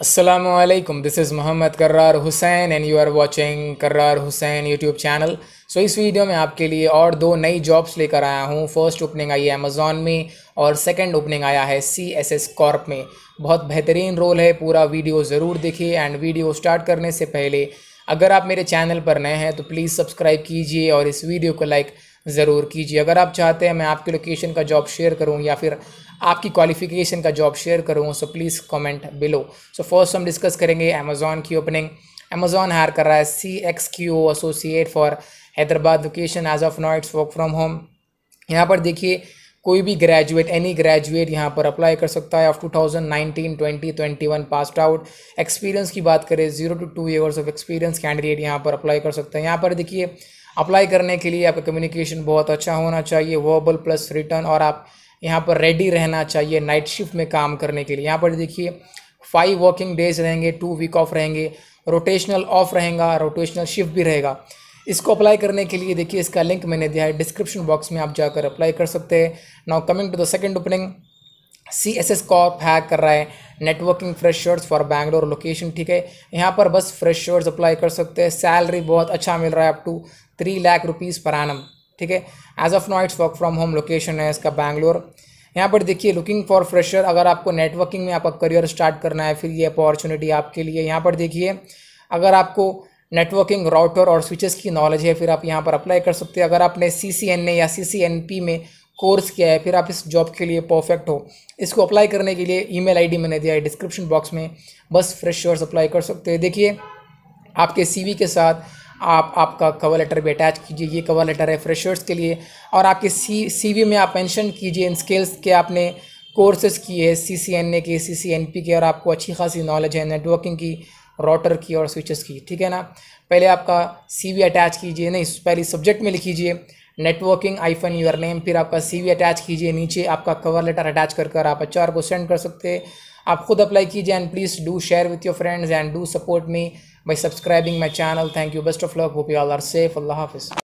Aslam this is Mohammad Karrar Hussain and you are watching Karar Hussain YouTube channel so इस video में आपके लिए और दो नई जॉब्स लेकर आया हूँ फर्स्ट ओपनिंग आई है अमेजोन में और सेकंड ओपनिंग आया है सी एस एस कॉर्प में बहुत बेहतरीन रोल है पूरा वीडियो ज़रूर देखिए एंड वीडियो स्टार्ट करने से पहले अगर आप मेरे चैनल पर नए हैं तो प्लीज़ सब्सक्राइब कीजिए और इस वीडियो को लाइक ज़रूर कीजिए अगर आप चाहते हैं मैं आपके लोकेशन का जॉब शेयर करूँ या फिर आपकी क्वालिफिकेशन का जॉब शेयर करूँ so please comment below so first हम डिस्कस करेंगे अमेजोन की ओपनिंग अमेजोन हायर कर रहा है C X Q associate for Hyderabad location as of now it's work from home यहाँ पर देखिए कोई भी ग्रेजुएट एनी ग्रेजुएट यहाँ पर अप्लाई कर सकता है of 2019 twenty one passed out experience की बात करें zero to two years of experience candidate यहाँ पर अप्लाई कर सकता है यहाँ पर देखिए अप्लाई करने के लिए आपका कम्युनिकेशन बहुत अच्छा होना चाहिए वर्बल प्लस रिटर्न और आप यहाँ पर रेडी रहना चाहिए नाइट शिफ्ट में काम करने के लिए यहाँ पर देखिए फाइव वर्किंग डेज रहेंगे टू वीक ऑफ रहेंगे रोटेशनल ऑफ रहेगा रोटेशनल शिफ्ट भी रहेगा इसको अप्लाई करने के लिए देखिए इसका लिंक मैंने दिया है डिस्क्रिप्शन बॉक्स में आप जाकर अप्लाई कर सकते हैं now coming to the second opening C S S corp हैक कर रहा है networking freshers for Bangalore location ठीक है यहाँ पर बस फ्रेशर्स अप्लाई कर सकते हैं सैलरी बहुत अच्छा मिल रहा है up to three lakh rupees per annum ठीक है as of now it's work from home location है इसका बैंगलोर यहाँ पर देखिए लुकिंग फॉर फ्रेशर अगर आपको नेटवर्किंग में आपका करियर स्टार्ट करना है फिर ये अपॉर्चुनिटी आपके लिए यहाँ पर देखिए अगर आपको नेटवर्किंग राउटर और स्विचेस की नॉलेज है फिर आप यहाँ पर अप्लाई कर सकते हैं अगर आपने सी सी एन ए या सी सी एन पी में कोर्स क्या है फिर आप इस जॉब के लिए परफेक्ट हो इसको अप्लाई करने के लिए ईमेल आईडी मैंने दिया है डिस्क्रिप्शन बॉक्स में बस फ्रेशर्स अप्लाई कर सकते हैं देखिए आपके सीवी के साथ आप आपका कवर लेटर भी अटैच कीजिए ये कवर लेटर है फ्रेशर्स के लिए और आपके सी वी में आप मेंशन कीजिए इन स्किल्स के आपने कोर्सेज़ किए हैं सी सी एन ए के सी सी एन पी के और आपको अच्छी खासी नॉलेज है नेटवर्किंग की रोटर की और स्विचेस की ठीक है ना पहले आपका सी वी अटैच कीजिए नहीं पहले सब्जेक्ट में लिखीजिए नेटवर्किंग आईफन यूर नेम फिर आपका सीवी अटैच कीजिए नीचे आपका कवर लेटर अटैच कर कर आप अच्छा को सेंड कर सकते हैं आप खुद अप्लाई कीजिए and please do share with your friends and do support me by subscribing my channel thank you best of luck hope you all are safe अल्लाह हाफिज़